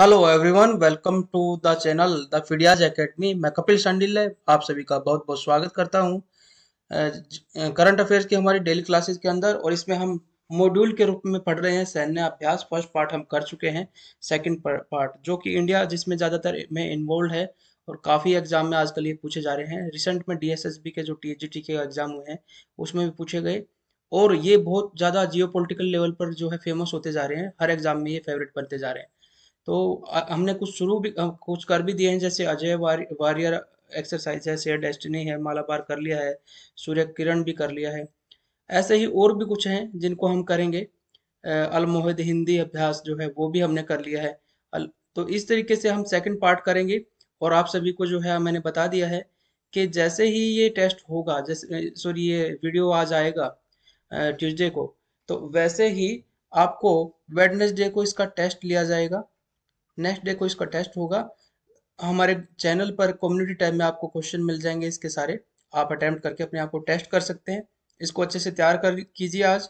Hello everyone welcome to the channel the Phidias academy मैं Kapil sandal है आप सभी का बहुत बहुत स्वागत करता हूं करंट अफेयर्स की हमारी डेली क्लासेस के अंदर और इसमें हम मॉड्यूल के रूप में पढ़ रहे हैं सैन्य अभ्यास फर्स्ट पार्ट हम कर चुके हैं सेकंड पार्ट जो कि इंडिया जिसमें ज़्यादातर में इन्वॉल्व है और काफ़ी एग्जाम में आजकल ये पूछे जा रहे हैं रिसेंट में डी के जो टी के एग्जाम हुए हैं उसमें भी पूछे गए और ये बहुत ज़्यादा जियो लेवल पर जो है फेमस होते जा रहे हैं हर एग्जाम में ये फेवरेट बनते जा रहे हैं तो हमने कुछ शुरू भी कुछ कर भी दिए हैं जैसे अजय वारियर एक्सरसाइज है शेयर डेस्टिनी है मालाबार कर लिया है सूर्य किरण भी कर लिया है ऐसे ही और भी कुछ हैं जिनको हम करेंगे अलमोहद हिंदी अभ्यास जो है वो भी हमने कर लिया है अल, तो इस तरीके से हम सेकंड पार्ट करेंगे और आप सभी को जो है मैंने बता दिया है कि जैसे ही ये टेस्ट होगा जैसे सॉरी ये वीडियो आज आएगा ट्यूसडे को तो वैसे ही आपको वेडनेसडे को इसका टेस्ट लिया जाएगा नेक्स्ट डे को इसका टेस्ट होगा हमारे चैनल पर कम्युनिटी टाइम में आपको क्वेश्चन मिल जाएंगे इसके सारे आप अटैम्प्ट करके अपने आप को टेस्ट कर सकते हैं इसको अच्छे से तैयार कर कीजिए आज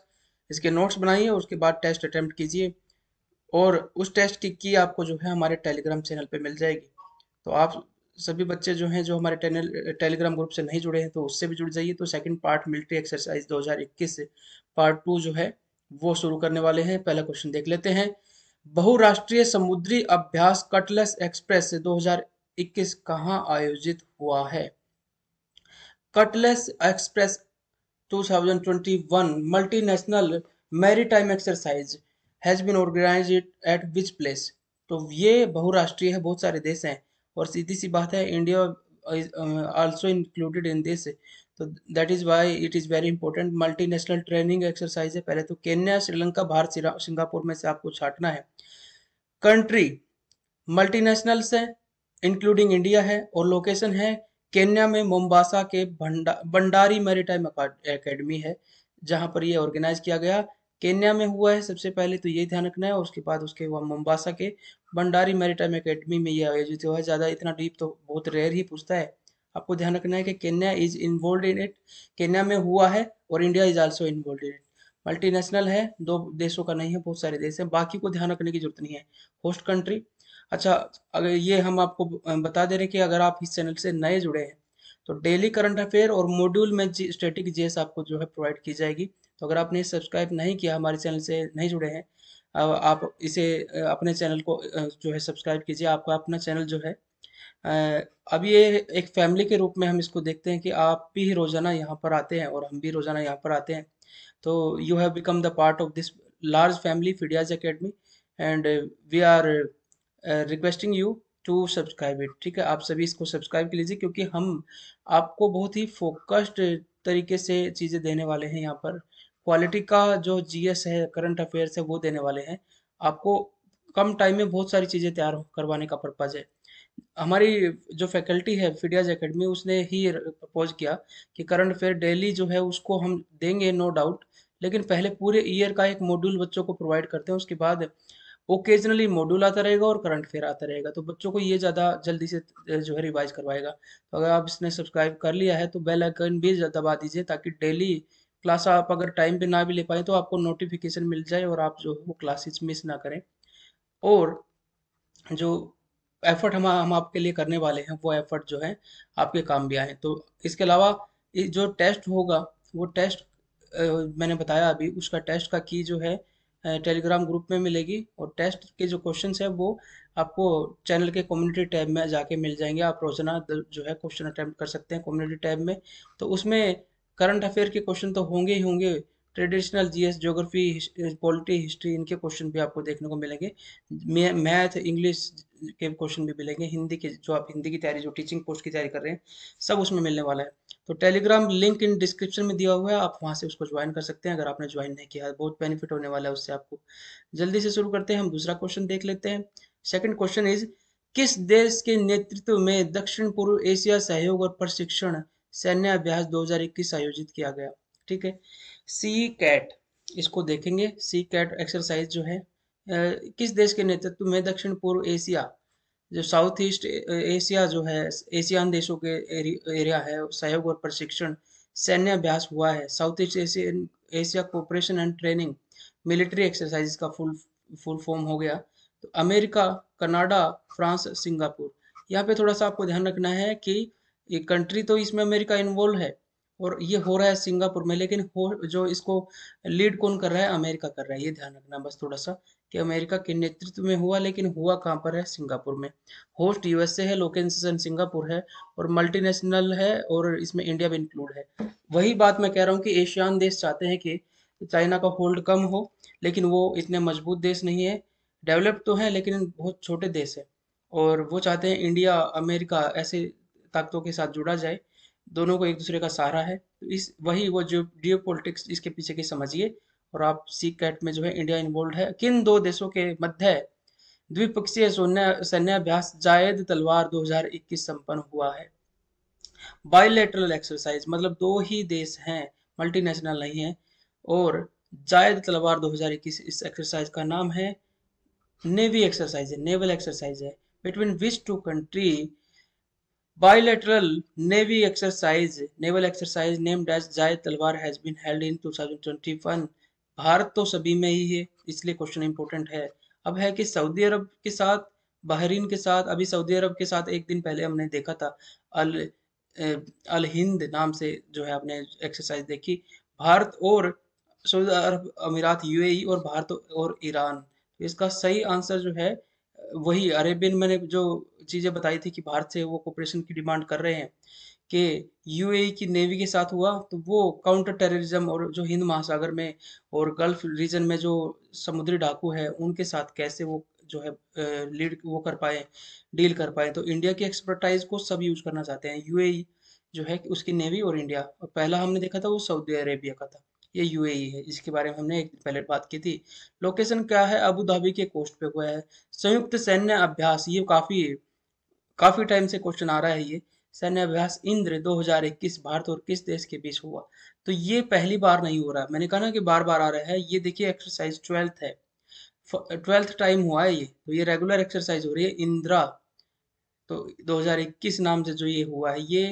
इसके नोट्स बनाइए और उसके बाद टेस्ट अटैम्प्ट कीजिए और उस टेस्ट की की आपको जो है हमारे टेलीग्राम चैनल पे मिल जाएगी तो आप सभी बच्चे जो हैं जो हमारे टेलीग्राम ग्रुप से नहीं जुड़े हैं तो उससे भी जुड़ जाइए तो सेकंड पार्ट मिलिट्री एक्सरसाइज 2021 से पार्ट टू जो है वो शुरू करने वाले हैं पहला क्वेश्चन देख लेते हैं बहुराष्ट्रीय समुद्री अभ्यास कटलेस एक्सप्रेस 2021 कहाँ आयोजित हुआ है cutlass express 2021 multinational maritime exercise has been organise at which place तो ये बहुराष्ट्रीय है बहुत सारे देश हैं और सीधी सी बात है India is also included in this तो that is why it is very important multinational training exercise है पहले तो केन्या श्रीलंका भारत सिंगापुर में से आपको छाटना है कंट्री मल्टीनेशनल्स है इंक्लूडिंग इंडिया है और लोकेशन है केन्या में मोम्बासा के भंडा भंडारी मैरिटाइम एकेडमी है जहां पर ये ऑर्गेनाइज किया गया केन्या में हुआ है सबसे पहले तो ये ध्यान रखना है और उसके बाद उसके हुआ मोम्बासा के भंडारी मैरिटाइम एकेडमी में ये आयोजित हुआ है ज़्यादा इतना डीप तो बहुत रेयर ही पूछता है आपको ध्यान रखना है कि Kenya is involve in it Kenya में हुआ है और India is also involve in it multinational है दो देशों का नहीं है बहुत सारे देश हैं बाकी को ध्यान रखने की जरूरत नहीं है होस्ट कंट्री अच्छा अगर ये हम आपको बता दे रहे हैं कि अगर आप इस चैनल से नए जुड़े हैं तो डेली करंट अफेयर और मॉड्यूल में स्टेटिक जेस आपको जो है प्रोवाइड की जाएगी तो अगर आपने सब्सक्राइब नहीं किया हमारे चैनल से नहीं जुड़े हैं आप इसे अपने चैनल को जो है सब्सक्राइब कीजिए आपका अपना चैनल जो है अब ये एक फैमिली के रूप में हम इसको देखते हैं कि आप भी रोज़ाना यहाँ पर आते हैं और हम भी रोज़ाना यहाँ पर आते हैं तो you have become the part of this large family Phidias academy and we are requesting you to subscribe it ठीक है आप सभी इसको सब्सक्राइब कर लीजिए क्योंकि हम आपको बहुत ही फोकस्ड तरीके से चीज़ें देने वाले हैं यहाँ पर क्वालिटी का जो जी है करंट अफेयर्स है वो देने वाले हैं आपको कम टाइम में बहुत सारी चीज़ें तैयार करवाने का पर्पज़ है हमारी जो फैकल्टी है फीडियाज एकेडमी उसने ही प्रपोज किया कि करंट अफेयर डेली जो है उसको हम देंगे नो डाउट लेकिन पहले पूरे ईयर का एक मॉड्यूल बच्चों को प्रोवाइड करते हैं उसके बाद ओकेजनली मॉड्यूल आता रहेगा और करंट अफेयर आता रहेगा तो बच्चों को ये ज़्यादा जल्दी से जो है रिवाइज करवाएगा तो अगर आप इसने सब्सक्राइब कर लिया है तो बेल आइकन भी दबा दीजिए ताकि डेली क्लास आप अगर टाइम पे ना भी ले पाए तो आपको नोटिफिकेशन मिल जाए और आप जो है वो क्लासेस मिस ना करें और जो एफर्ट हम हम आपके लिए करने वाले हैं वो एफर्ट जो है आपके काम भी आए तो इसके अलावा जो टेस्ट होगा वो टेस्ट मैंने बताया अभी उसका टेस्ट का की जो है टेलीग्राम ग्रुप में मिलेगी और टेस्ट के जो क्वेश्चन है वो आपको चैनल के कम्युनिटी टैब में जाके मिल जाएंगे आप रोजाना जो है क्वेश्चन अटैम्प्ट कर सकते हैं कम्युनिटी टैब में तो उसमें करंट अफेयर के क्वेश्चन तो होंगे ही होंगे traditional GS geography polity history इनके क्वेश्चन भी आपको देखने को मिलेंगे मैथ इंग्लिश के क्वेश्चन भी मिलेंगे हिंदी के जो आप हिंदी की तैयारी जो टीचिंग पोस्ट की तैयारी कर रहे हैं सब उसमें मिलने वाला है तो टेलीग्राम लिंक इन डिस्क्रिप्शन में दिया हुआ है आप वहां से उसको ज्वाइन कर सकते हैं अगर आपने ज्वाइन नहीं किया बहुत बेनिफिट होने वाला है उससे आपको जल्दी से शुरू करते हैं हम दूसरा क्वेश्चन देख लेते हैं सेकेंड क्वेश्चन इज किस देश के नेतृत्व में दक्षिण पूर्व एशिया सहयोग और प्रशिक्षण सैन्य अभ्यास दो आयोजित किया गया ठीक है सी कैट इसको देखेंगे सी कैट एक्सरसाइज जो है किस देश के नेतृत्व में दक्षिण पूर्व एशिया जो साउथ ईस्ट एशिया जो है एशियान देशों के एरिया है सहयोग और प्रशिक्षण सैन्य अभ्यास हुआ है south east Asian Asia cooperation and training military exercise का फुल फुल फॉर्म हो गया तो अमेरिका कनाडा फ्रांस सिंगापुर यहाँ पे थोड़ा सा आपको ध्यान रखना है कि ये कंट्री तो इसमें अमेरिका इन्वॉल्व है और ये हो रहा है सिंगापुर में लेकिन हो जो इसको लीड कौन कर रहा है अमेरिका कर रहा है ये ध्यान रखना बस थोड़ा सा कि अमेरिका के नेतृत्व में हुआ लेकिन हुआ कहाँ पर है सिंगापुर में होस्ट यूएसए है लोकेशन सिंगापुर है और मल्टीनेशनल है और इसमें इंडिया भी इंक्लूड है वही बात मैं कह रहा हूँ कि एशियान देश चाहते हैं कि चाइना का होल्ड कम हो लेकिन वो इतने मजबूत देश नहीं है डेवलप तो है लेकिन बहुत छोटे देश है और वो चाहते हैं इंडिया अमेरिका ऐसे ताकतों के साथ जुड़ा जाए दोनों को एक दूसरे का सहारा है तो इस वही वो जो डियो पॉलिटिक्स इसके पीछे की समझिए और आप सी कैट में जो है इंडिया इन्वॉल्व है किन दो देशों के मध्य द्विपक्षीय सैन्य अभ्यास जायद तलवार 2021 संपन्न हुआ है बायोलेटरल एक्सरसाइज मतलब दो ही देश हैं मल्टीनेशनल नहीं है और जायद तलवार 2021 इस एक्सरसाइज का नाम है नेवी एक्सरसाइज है नेवल एक्सरसाइज है between which two country Bilateral Navy exercise, naval exercise named as jay Talwar has been held in 2021. bharat to sabhi mein ही है इसलिए question important है अब है कि सऊदी अरब के साथ बहरीन के साथ अभी सऊदी अरब के साथ एक दिन पहले हमने देखा था अल अल हिंद नाम से जो है आपने एक्सरसाइज देखी भारत और सऊदी अरब अमीरात यूएई e और भारत और ईरान तो इसका सही आंसर जो है वही अरेबियन मैंने जो चीज़ें बताई थी कि भारत से वो कोऑपरेशन की डिमांड कर रहे हैं कि यूएई e की नेवी के साथ हुआ तो वो काउंटर टेररिज्म और जो हिंद महासागर में और गल्फ रीजन में जो समुद्री डाकू है उनके साथ कैसे वो जो है लीड वो कर पाए डील कर पाए तो इंडिया की एक्सपर्टाइज को सब यूज करना चाहते हैं यूएई e जो है उसकी नेवी और इंडिया और पहला हमने देखा था वो सऊदी अरेबिया का था ये यूएई e है जिसके बारे में हमने एक पहले बात की थी लोकेशन क्या है अबू धाबी के कोस्ट पे हुआ है संयुक्त सैन्य अभ्यास ये काफ़ी काफ़ी टाइम से क्वेश्चन आ रहा है ये सैन्य अभ्यास इंद्र 2021 भारत और किस देश के बीच हुआ तो ये पहली बार नहीं हो रहा मैंने कहा ना कि बार बार आ रहा है ये देखिए एक्सरसाइज ट्वेल्थ है ट्वेल्थ टाइम हुआ है ये तो ये रेगुलर एक्सरसाइज हो रही है इंदिरा तो 2021 नाम से जो ये हुआ है ये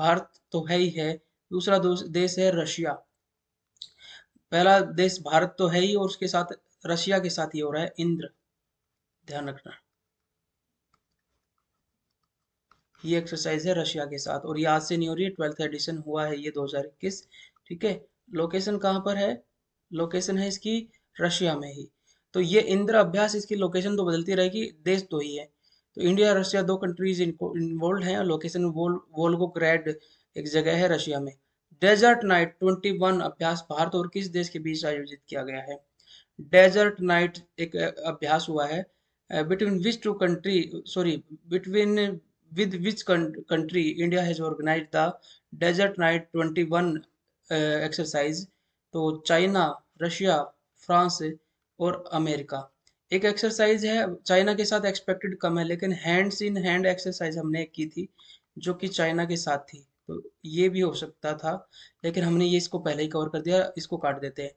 भारत तो है ही है दूसरा देश है रशिया पहला देश भारत तो है ही और उसके साथ रशिया के साथ ये हो रहा है इंद्र ध्यान रखना ये एक्सरसाइज है रशिया के साथ और ये आज से नहीं हो रही है ट्वेल्थ एडिशन हुआ है ये 2021 ठीक है लोकेशन कहाँ पर है लोकेशन है इसकी रशिया में ही तो ये इंद्र अभ्यास इसकी लोकेशन तो बदलती रहेगी देश तो ही है तो इंडिया रशिया दो कंट्रीज इनको इन्वॉल्व है लोकेशन वोल ग्रेड एक जगह है रशिया में डेजर्ट नाइट 21 अभ्यास भारत और किस देश के बीच आयोजित किया गया है डेजर्ट नाइट एक अभ्यास हुआ है between which two country sorry between with which country India has organise the desert knight 21 exercise तो चाइना रशिया फ्रांस और अमेरिका एक एक्सरसाइज है चाइना के साथ एक्सपेक्टेड कम है लेकिन हैंड्स इन हैंड एक्सरसाइज हमने की थी जो कि चाइना के साथ थी तो ये भी हो सकता था लेकिन हमने ये इसको पहले ही कवर कर दिया इसको काट देते हैं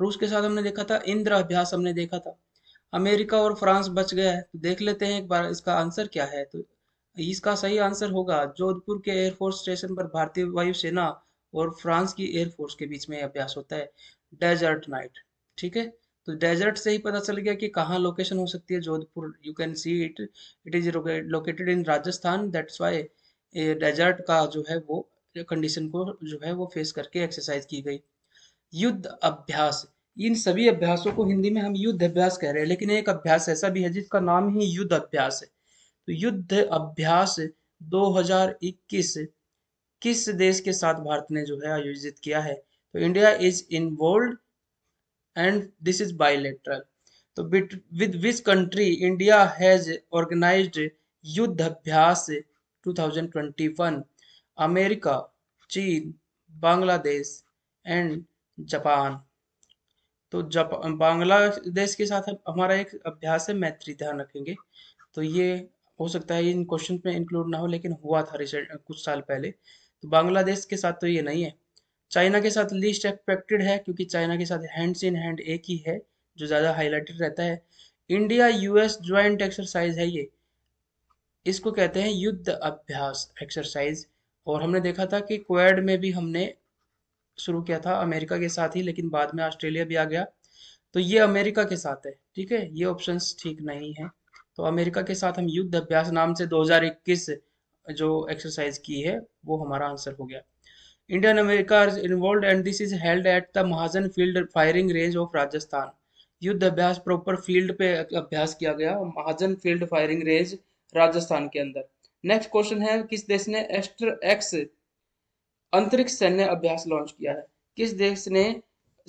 रूस के साथ हमने देखा था इंद्र अभ्यास हमने देखा था अमेरिका और फ्रांस बच गया है तो देख लेते हैं एक बार इसका आंसर क्या है तो इसका सही आंसर होगा जोधपुर के एयरफोर्स स्टेशन पर भारतीय वायुसेना और फ्रांस की एयरफोर्स के बीच में अभ्यास होता है डेजर्ट नाइट ठीक है तो डेजर्ट से ही पता चल गया कि कहाँ लोकेशन हो सकती है Jodhpur you can see it it is located in Rajasthan that's why desert का जो है वो कंडीशन को जो है वो फेस करके एक्सरसाइज की गई युद्ध अभ्यास इन सभी अभ्यासों को हिंदी में हम युद्ध अभ्यास कह रहे हैं लेकिन एक अभ्यास ऐसा भी है जिसका नाम ही युद्ध अभ्यास है तो युद्ध अभ्यास 2021 किस देश के साथ भारत ने जो है आयोजित किया है तो India is involve and this is bilateral तो with which country India has organised युद्ध अभ्यास 2021 अमेरिका चीन बांग्लादेश एंड जापान तो जब बांग्लादेश के साथ हमारा एक अभ्यास है मैत्री ध्यान रखेंगे तो ये हो सकता है इन क्वेश्चन में इंक्लूड ना हो लेकिन हुआ था रिसेंट कुछ साल पहले तो बांग्लादेश के साथ तो ये नहीं है चाइना के साथ लीस्ट एक्सपेक्टेड है क्योंकि चाइना के साथ हैंड्स इन हैंड एक ही है जो ज़्यादा हाईलाइटेड रहता है इंडिया यूएस ज्वाइंट एक्सरसाइज है ये इसको कहते हैं युद्ध अभ्यास एक्सरसाइज और हमने देखा था कि क्वेड में भी हमने शुरू किया था अमेरिका के साथ ही लेकिन बाद में ऑस्ट्रेलिया भी आ गया तो ये अमेरिका के साथ है ठीक है ये ऑप्शन ठीक नहीं है तो अमेरिका के साथ हम युद्ध अभ्यास नाम से 2021 जो एक्सरसाइज की है वो हमारा आंसर हो गया Indian America involve and this is held at the Mahajan field firing range of Rajasthan युद्ध अभ्यास प्रॉपर फील्ड पे अभ्यास किया गया Mahajan field firing range Rajasthan के अंदर नेक्स्ट क्वेश्चन है किस देश ने एस्टर एक्स अंतरिक्ष सैन्य अभ्यास लॉन्च किया है किस देश ने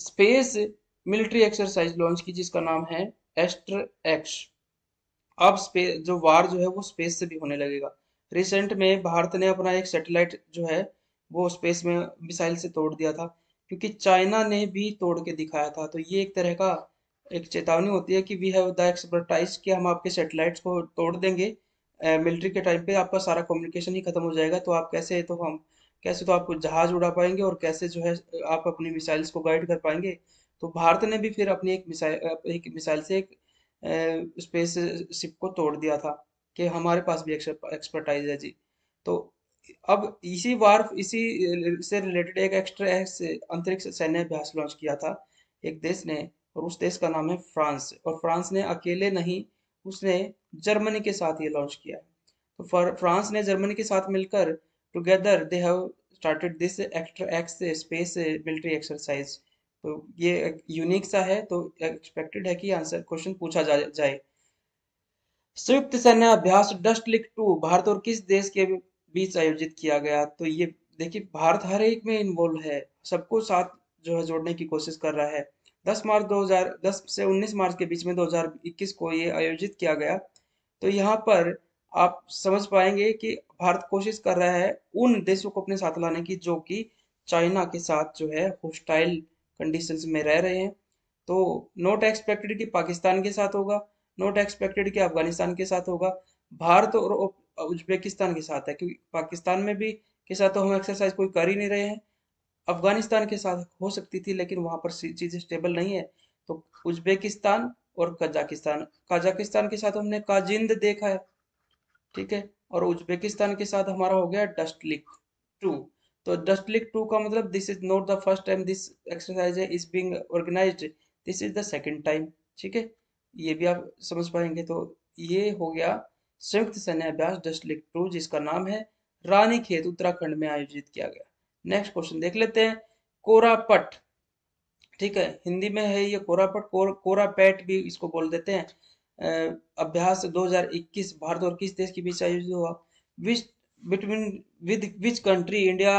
स्पेस मिलिट्री एक्सरसाइज लॉन्च की जिसका नाम है एस्टर एक्स अब स्पेस जो वार जो है वो स्पेस से भी होने लगेगा रिसेंट में भारत ने अपना एक सैटेलाइट जो है वो स्पेस में मिसाइल से तोड़ दिया था क्योंकि चाइना ने भी तोड़ के दिखाया था तो ये एक तरह का एक चेतावनी होती है कि वी हैव द एक्सपर्टाइज कि हम आपके सैटेलाइट्स को तोड़ देंगे मिलिट्री के टाइम पे आपका सारा कम्युनिकेशन ही खत्म हो जाएगा तो आप कैसे तो हम कैसे तो आप जहाज उड़ा पाएंगे और कैसे जो है आप अपनी मिसाइल्स को गाइड कर पाएंगे तो भारत ने भी फिर अपनी एक मिसाइल एक मिसाइल से एक स्पेस शिप को तोड़ दिया था कि हमारे पास भी एक्सपर्टाइज है जी तो अब इसी बार इसी से रिलेटेड एक एक्स्ट्रा अंतरिक्ष सैन्य अभ्यास लॉन्च किया था एक देश ने और उस देश का नाम है फ्रांस और फ्रांस ने अकेले नहीं उसने जर्मनी के साथ ये लॉन्च किया तो फ्रांस ने जर्मनी के साथ मिलकर together they have started this extra ex space military exercise तो ये यूनिक सा है तो एक्सपेक्टेड है कि आंसर क्वेश्चन पूछा जा, जाए संयुक्त सैन्य अभ्यास डस्ट लिक टू भारत और किस देश के बीच आयोजित किया गया तो ये देखिए भारत हर एक में इन्वॉल्व है सबको साथ जो है जोड़ने की कोशिश कर रहा है 10 मार्च 2010 से 19 मार्च के बीच में 2021 को ये आयोजित किया गया तो यहाँ पर आप समझ पाएंगे कि भारत कोशिश कर रहा है उन देशों को अपने साथ लाने की जो कि चाइना के साथ जो है होस्टाइल कंडीशंस में रह रहे हैं तो नॉट एक्सपेक्टेड कि पाकिस्तान के साथ होगा नॉट एक्सपेक्टेड कि अफगानिस्तान के साथ होगा भारत और उज्बेकिस्तान के साथ है क्योंकि पाकिस्तान में भी के साथ तो हम एक्सरसाइज कोई कर ही नहीं रहे हैं अफगानिस्तान के साथ हो सकती थी लेकिन वहां पर चीज़ें स्टेबल नहीं है तो उज्बेकिस्तान और कजाकिस्तान कजाकिस्तान के साथ हमने काजिंद देखा है ठीक है और उज्बेकिस्तान के साथ हमारा हो गया डस्ट टू तो डस्ट टू का मतलब this is not the first time this exercise is being organise this is the second time ठीक है ये भी आप समझ पाएंगे तो ये हो गया संयुक्त सैन्य अभ्यास डस्ट लीग टू जिसका नाम है रानी खेत उत्तराखंड में आयोजित किया गया नेक्स्ट क्वेश्चन देख लेते हैं कोरापट ठीक है हिंदी में है ये कोरापट कोर, कोरापेट भी इसको बोल देते हैं अभ्यास 2021 भारत और किस देश के बीच आयोजित हुआ which between with which country India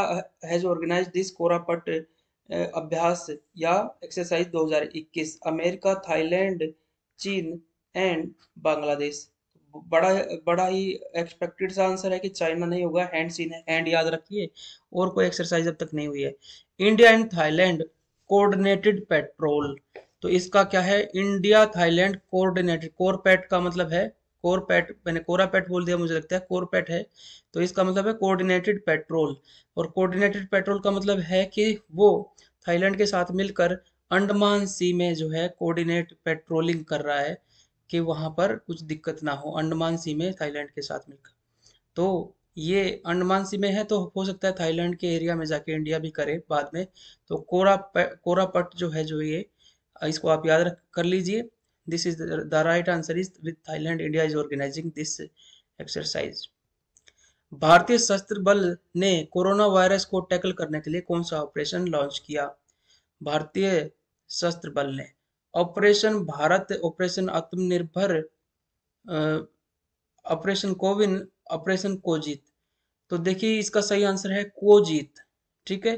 has organise this CORPAT अभ्यास या एक्सरसाइज 2021 अमेरिका थाईलैंड चीन एंड बांग्लादेश बड़ा बड़ा ही एक्सपेक्टेड सा आंसर है कि चाइना नहीं होगा हैंड सीन है हैंड याद रखिए और कोई एक्सरसाइज अब तक नहीं हुई है India and Thailand coordinated patrol तो इसका क्या है इंडिया थाईलैंड कोऑर्डिनेटेड कोरपैट का मतलब है कोरपैट मैंने कोरापैट बोल दिया मुझे लगता है कोरपैट है तो इसका मतलब है कोऑर्डिनेटेड पेट्रोल और कोऑर्डिनेटेड पेट्रोल का मतलब है कि वो थाईलैंड के साथ मिलकर अंडमान सी में जो है कोऑर्डिनेट पेट्रोलिंग कर रहा है कि वहाँ पर कुछ दिक्कत ना हो अंडमान सी में थाईलैंड के साथ मिलकर तो ये अंडमान सी में है तो हो सकता है थाईलैंड के एरिया में जाके इंडिया भी करे बाद में तो कोरा कोरापट जो है जो ये इसको आप याद रख कर लीजिए this is the right answer is with Thailand India is organising this exercise भारतीय सशस्त्र बल ने कोरोना वायरस को टैकल करने के लिए कौन सा ऑपरेशन लॉन्च किया भारतीय सशस्त्र बल ने operation Bharat operation Atmanirbhar operation CoWIN operation CoJeet तो देखिए इसका सही आंसर है कोजीत ठीक है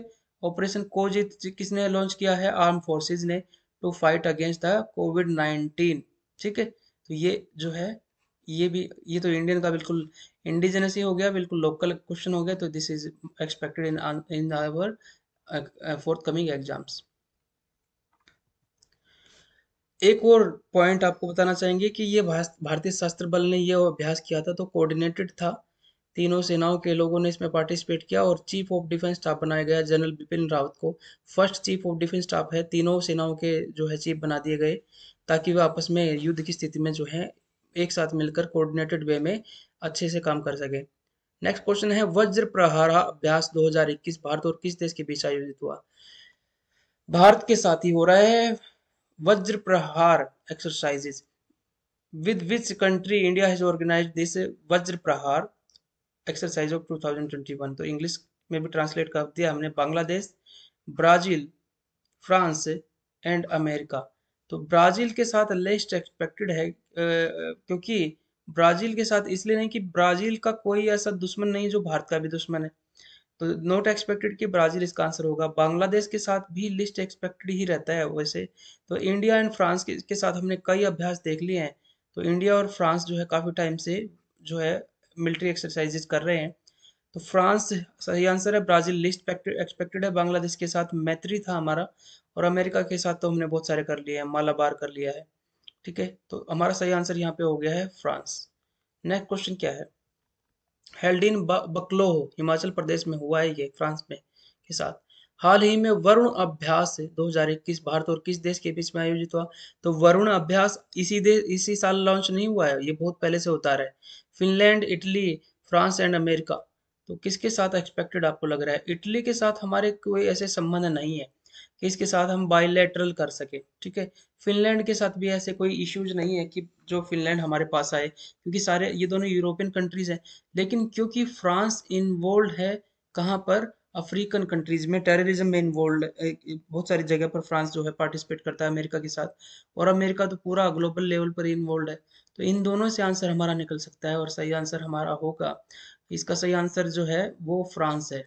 ऑपरेशन कोजीत किसने लॉन्च किया है आर्म फोर्सेस ने to fight against the COVID nineteen ठीक है तो ये जो है ये भी ये तो इंडियन का बिल्कुल इंडिजिनस ही हो गया बिल्कुल लोकल क्वेश्चन हो गया तो this is expected in in our forthcoming exams एक और पॉइंट आपको बताना चाहेंगे कि ये भारतीय शस्त्र बल ने यह अभ्यास किया था तो कोऑर्डिनेटेड था तीनों सेनाओं के लोगों ने इसमें पार्टिसिपेट किया और चीफ ऑफ डिफेंस स्टाफ बनाया गया जनरल बिपिन रावत को first chief of defence staff है तीनों सेनाओं के जो है चीफ बना दिए गए ताकि वे आपस में युद्ध की स्थिति में जो है एक साथ मिलकर कोऑर्डिनेटेड वे में अच्छे से काम कर सके नेक्स्ट क्वेश्चन है वज्र प्रहारा अभ्यास 2021 भारत और किस देश के बीच आयोजित हुआ भारत के साथ ही हो रहा है Vajra Prahar exercises. With which country India has organized this Vajra Prahar exercise of 2021? तो इंग्लिश में भी ट्रांसलेट कर दिया हमने Bangladesh Brazil France and America तो ब्राजील के साथ लेस्ट एक्सपेक्टेड है क्योंकि ब्राजील के साथ इसलिए नहीं कि ब्राजील का कोई ऐसा दुश्मन नहीं जो भारत का भी दुश्मन है तो नोट एक्सपेक्टेड कि ब्राज़ील इसका आंसर होगा बांग्लादेश के साथ भी लिस्ट एक्सपेक्टेड ही रहता है वैसे तो इंडिया एंड फ्रांस के, के साथ हमने कई अभ्यास देख लिए हैं तो इंडिया और फ्रांस जो है काफ़ी टाइम से जो है मिलिट्री एक्सरसाइजेज कर रहे हैं तो फ्रांस सही आंसर है ब्राज़ील लिस्ट एक्सपेक्टेड है बांग्लादेश के साथ मैत्री था हमारा और अमेरिका के साथ तो हमने बहुत सारे कर लिए हैं मालाबार कर लिया है ठीक है तो हमारा सही आंसर यहाँ पे हो गया है फ्रांस नेक्स्ट क्वेश्चन क्या है हेल्डिन बकलोह हिमाचल प्रदेश में हुआ है ये फ्रांस में के साथ हाल ही में वरुण अभ्यास 2021 भारत और किस देश के बीच में आयोजित हुआ तो वरुण अभ्यास इसी देश इसी साल लॉन्च नहीं हुआ है ये बहुत पहले से होता रहा है Finland Italy France and America तो किसके साथ एक्सपेक्टेड आपको लग रहा है इटली के साथ हमारे कोई ऐसे संबंध नहीं है कि इसके साथ हम बायोलेटरल कर सके ठीक है फिनलैंड के साथ भी ऐसे कोई इश्यूज नहीं है कि जो फिनलैंड हमारे पास आए क्योंकि सारे ये दोनों यूरोपियन कंट्रीज हैं लेकिन क्योंकि फ्रांस इन्वॉल्व है कहाँ पर अफ्रीकन कंट्रीज में टेररिज्म में इन्वॉल्व बहुत सारी जगह पर फ्रांस जो है पार्टिसिपेट करता है अमेरिका के साथ और अमेरिका तो पूरा ग्लोबल लेवल पर इन्वॉल्व है तो इन दोनों से आंसर हमारा निकल सकता है और सही आंसर हमारा होगा इसका सही आंसर जो है वो फ्रांस है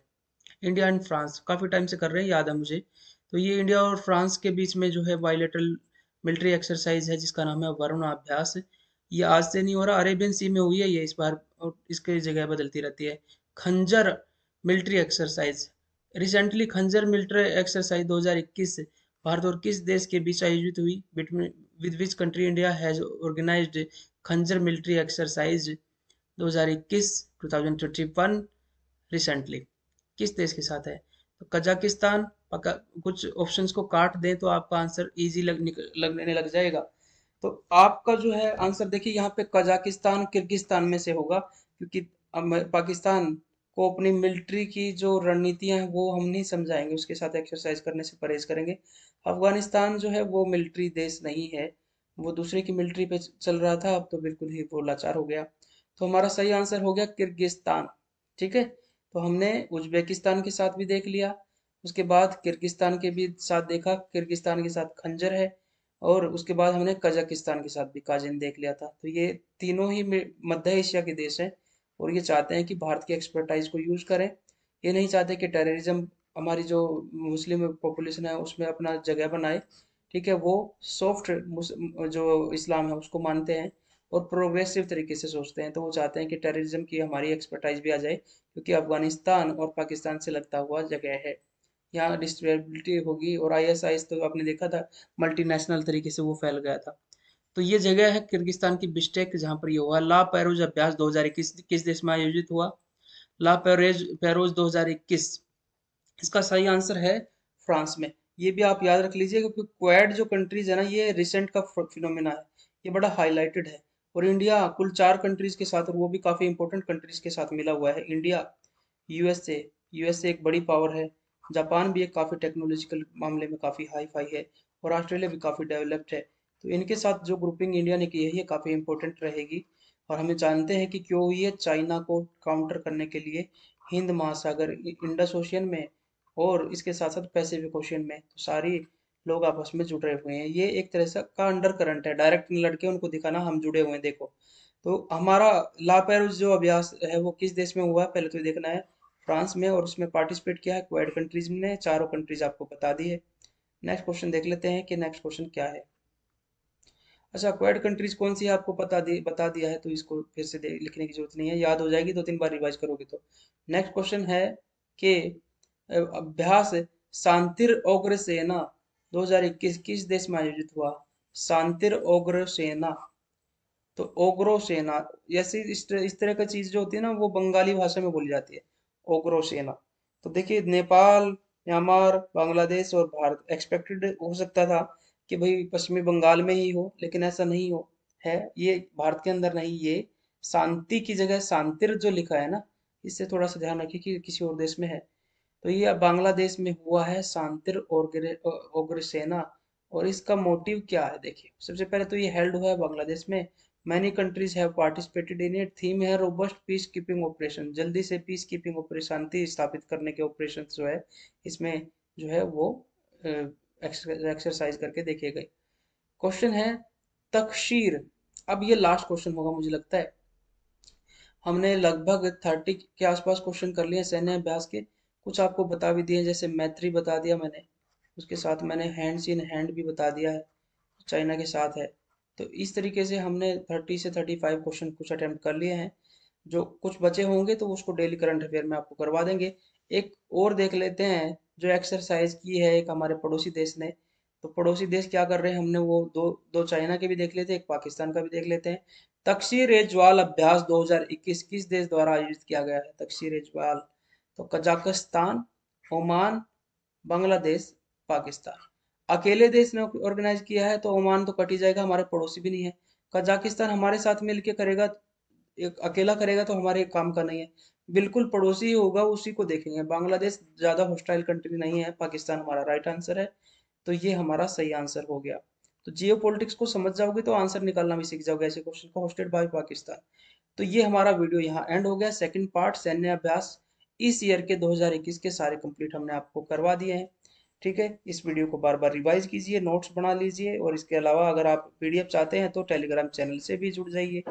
इंडिया एंड फ्रांस काफ़ी टाइम से कर रहे हैं याद है मुझे तो ये इंडिया और फ्रांस के बीच में जो है बायोलेटरल मिलिट्री एक्सरसाइज है जिसका नाम है वरुण अभ्यास ये आज से नहीं हो रहा अरेबियन सी में हुई है ये इस बार और इसके जगह बदलती रहती है Khanjar military exercise recently Khanjar military exercise 2021 भारत और किस देश के बीच आयोजित हुई between with which country India has organised Khanjar military exercise 2021 2021 recently किस देश के साथ है तो कजाकिस्तान पक्का कुछ ऑप्शन को काट दें तो आपका आंसर ईजी लग, लगने लग जाएगा तो आपका जो है आंसर देखिए यहाँ पे कजाकिस्तान किर्गिस्तान में से होगा क्योंकि पाकिस्तान को अपनी मिलिट्री की जो रणनीतियां हैं वो हम नहीं समझाएंगे उसके साथ एक्सरसाइज करने से परहेज करेंगे अफगानिस्तान जो है वो मिलिट्री देश नहीं है वो दूसरे की मिलिट्री पे चल रहा था अब तो बिल्कुल ही वो लाचार हो गया तो हमारा सही आंसर हो गया किर्गिस्तान ठीक है तो हमने उज्बेकिस्तान के साथ भी देख लिया उसके बाद किर्गिस्तान के भी साथ देखा किर्गिस्तान के साथ खंजर है और उसके बाद हमने कजाकिस्तान के साथ भी काजिन देख लिया था तो ये तीनों ही मध्य एशिया के देश हैं और ये चाहते हैं कि भारत की एक्सपर्टाइज को यूज़ करें ये नहीं चाहते कि टेररिज्म हमारी जो मुस्लिम पॉपुलेशन है उसमें अपना जगह बनाए ठीक है वो सॉफ्ट जो इस्लाम है उसको मानते हैं और प्रोग्रेसिव तरीके से सोचते हैं तो वो चाहते हैं कि टेररिज्म की हमारी एक्सपर्टाइज भी आ जाए क्योंकि अफगानिस्तान और पाकिस्तान से लगता हुआ जगह है यहाँ डिस्ट्रेबिलिटी होगी और आई एस तो आपने देखा था मल्टीनेशनल तरीके से वो फैल गया था तो ये जगह है किर्गिस्तान की बिस्टेक जहाँ पर ये हुआ ला पैरोज अभ्यास 2021 किस देश में आयोजित हुआ ला पैरोज पैरोज 2021 इसका सही आंसर है फ्रांस में ये भी आप याद रख लीजिए क्योंकि क्वेड जो कंट्रीज है ना ये रिसेंट का फिनोमिना है ये बड़ा हाईलाइटेड है और इंडिया कुल चार कंट्रीज के साथ और वो भी काफ़ी इंपॉर्टेंट कंट्रीज के साथ मिला हुआ है इंडिया यूएसए यूएसए एक बड़ी पावर है जापान भी एक काफ़ी टेक्नोलॉजिकल मामले में काफ़ी हाई फाई है और ऑस्ट्रेलिया भी काफ़ी डेवलप्ड है तो इनके साथ जो ग्रुपिंग इंडिया ने की है ये काफ़ी इंपॉर्टेंट रहेगी और हमें जानते हैं कि क्यों ये चाइना को काउंटर करने के लिए हिंद महासागर इंडस ओशियन में और इसके साथ साथ पैसिफिक ओशियन में तो सारी लोग आपस में जुड़े हुए हैं ये एक तरह से का अंडर करंट है डायरेक्ट लड़के उनको दिखाना हम जुड़े हुए हैं देखो तो हमारा लापैर जो अभ्यास है वो किस देश में हुआ है पहले तो देखना है फ्रांस में और उसमें पार्टिसिपेट किया है क्वेड कंट्रीज ने चारों कंट्रीज आपको बता दी है नेक्स्ट क्वेश्चन देख लेते हैं कि नेक्स्ट क्वेश्चन क्या है अच्छा क्वेड कंट्रीज कौन सी है आपको बता दी बता दिया है तो इसको फिर से लिखने की जरूरत नहीं है याद हो जाएगी दो तीन बार रिवाइज करोगे तो नेक्स्ट क्वेश्चन है कि अभ्यास शांतिर ओग्र सेना दो किस देश में आयोजित हुआ शांतिर ओग्र सेना तो ओग्रो सेना ऐसी इस तरह की चीज जो होती है ना वो बंगाली भाषा में बोली जाती है सेना तो देखिए नेपाल म्यांमार बांग्लादेश और भारत एक्सपेक्टेड हो सकता था कि भाई पश्चिमी बंगाल में ही हो लेकिन ऐसा नहीं हो है ये भारत के अंदर नहीं ये शांति की जगह शांतिर जो लिखा है ना इससे थोड़ा सा ध्यान रखिए कि किसी और देश में है तो ये बांग्लादेश में हुआ है शांतिर सेना और इसका मोटिव क्या है देखिए सबसे पहले तो ये हेल्ड हुआ है बांग्लादेश में many countries have participated in it. Theme है रोबस्ट पीस कीपिंग ऑपरेशन जल्दी से पीस कीपिंग ऑपरेशन शांति स्थापित करने के ऑपरेशन जो है इसमें जो है वो एक्सरसाइज करके देखे गए क्वेश्चन है तकशीर अब ये लास्ट क्वेश्चन होगा मुझे लगता है हमने लगभग थर्टी के आसपास क्वेश्चन कर लिए सैन्य अभ्यास के कुछ आपको बता भी दिए जैसे मैत्री बता दिया मैंने उसके साथ मैंने हैंड्स इन हैंड भी बता दिया है चाइना के साथ है तो इस तरीके से हमने थर्टी से थर्टी फाइव क्वेश्चन कुछ अटेम्प्ट कर लिए हैं जो कुछ बचे होंगे तो उसको डेली करंट अफेयर में आपको करवा देंगे एक और देख लेते हैं जो एक्सरसाइज की है एक हमारे पड़ोसी देश ने तो पड़ोसी देश क्या कर रहे हैं हमने वो दो दो चाइना के भी देख लेते हैं एक पाकिस्तान का भी देख लेते हैं तकसीर रेजवाल अभ्यास 2021 किस देश द्वारा आयोजित किया गया है तकसी रेजवाल तो कजाकिस्तान ओमान बांग्लादेश पाकिस्तान अकेले देश ने ऑर्गेनाइज किया है तो ओमान तो कट ही जाएगा हमारे पड़ोसी भी नहीं है कजाकिस्तान हमारे साथ मिल करेगा एक अकेला करेगा तो हमारे काम का नहीं है बिल्कुल पड़ोसी ही होगा उसी को देखेंगे बांग्लादेश ज़्यादा होस्टाइल कंट्री नहीं है पाकिस्तान हमारा राइट आंसर है तो ये हमारा सही आंसर हो गया तो जियो को समझ जाओगे तो आंसर निकालना भी सीख जाओगे ऐसे क्वेश्चन को होस्टेड बाई पाकिस्तान तो ये हमारा वीडियो यहाँ एंड हो गया सेकंड पार्ट सैन्य अभ्यास इस ईयर के 2021 के सारे कंप्लीट हमने आपको करवा दिए हैं ठीक है इस वीडियो को बार बार रिवाइज कीजिए नोट्स बना लीजिए और इसके अलावा अगर आप पीडीएफ चाहते हैं तो टेलीग्राम चैनल से भी जुड़ जाइए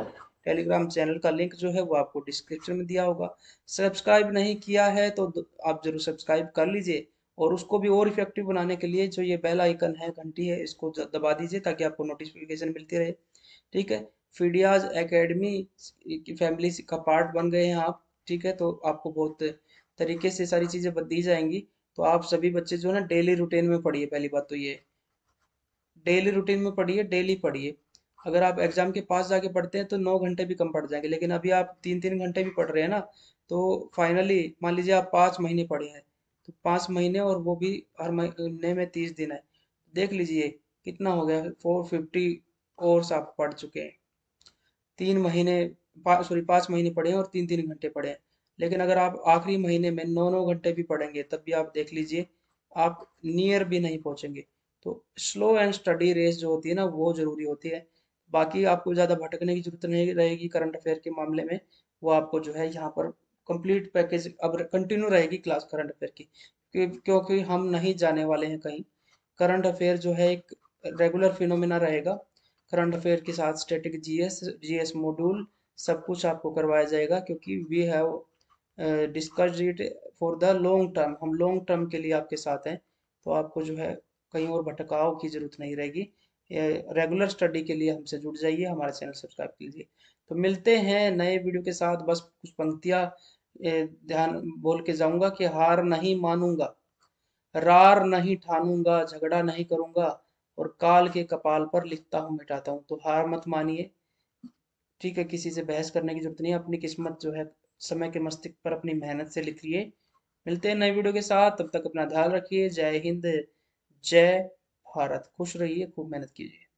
टेलीग्राम चैनल का लिंक जो है वो आपको डिस्क्रिप्शन में दिया होगा सब्सक्राइब नहीं किया है तो आप जरूर सब्सक्राइब कर लीजिए और उसको भी और इफेक्टिव बनाने के लिए जो ये बेल आइकन है घंटी है इसको दबा दीजिए ताकि आपको नोटिफिकेशन मिलती रहे ठीक है फीडियाज एकेडमी की फैमिली का पार्ट बन गए हैं आप ठीक है तो आपको बहुत तरीके से सारी चीज़ें दी जाएंगी तो आप सभी बच्चे जो है ना डेली रूटीन में पढ़िए पहली बात तो ये डेली रूटीन में पढ़िए डेली पढ़िए अगर आप एग्जाम के पास जाके पढ़ते हैं तो नौ घंटे भी कम पड़ जाएंगे लेकिन अभी आप तीन तीन घंटे भी पढ़ रहे हैं ना तो फाइनली मान लीजिए आप पाँच महीने पढ़े हैं तो पाँच महीने और वो भी हर महीने में तीस दिन है देख लीजिए कितना हो गया फोर फिफ्टी कोर्स आप पढ़ चुके हैं तीन महीने सॉरी पाँच महीने पढ़े हैं और तीन तीन घंटे पढ़े हैं लेकिन अगर आप आखिरी महीने में नौ नौ घंटे भी पढ़ेंगे तब भी आप देख लीजिए आप नियर भी नहीं पहुंचेंगे तो स्लो एंड स्टडी रेस जो होती है ना वो जरूरी होती है बाकी आपको ज़्यादा भटकने की जरूरत नहीं रहेगी करंट अफेयर के मामले में वो आपको जो है यहाँ पर कंप्लीट पैकेज अब कंटिन्यू रहेगी क्लास करंट अफेयर की क्योंकि हम नहीं जाने वाले हैं कहीं करंट अफेयर जो है एक रेगुलर फिनोमिना रहेगा करंट अफेयर के साथ स्टेटिक जीएस जीएस मॉड्यूल सब कुछ आपको करवाया जाएगा क्योंकि we have discuss rate for the long term हम लॉन्ग टर्म के लिए आपके साथ हैं तो आपको जो है कहीं और भटकाव की जरूरत नहीं रहेगी रेगुलर स्टडी के लिए हमसे जुड़ जाइए हमारे चैनल सब्सक्राइब कीजिए तो मिलते हैं नए वीडियो के साथ बस कुछ पंक्तियां ध्यान बोल के जाऊंगा कि हार नहीं मानूंगा रार नहीं ठानूंगा झगड़ा नहीं करूंगा और काल के कपाल पर लिखता हूं मिटाता हूं तो हार मत मानिए ठीक है किसी से बहस करने की जरूरत नहीं अपनी किस्मत जो है समय के मस्तिष्क पर अपनी मेहनत से लिख लिए मिलते हैं नए वीडियो के साथ तब तक अपना ध्यान रखिए जय हिंद जय भारत खुश रहिए खूब मेहनत कीजिए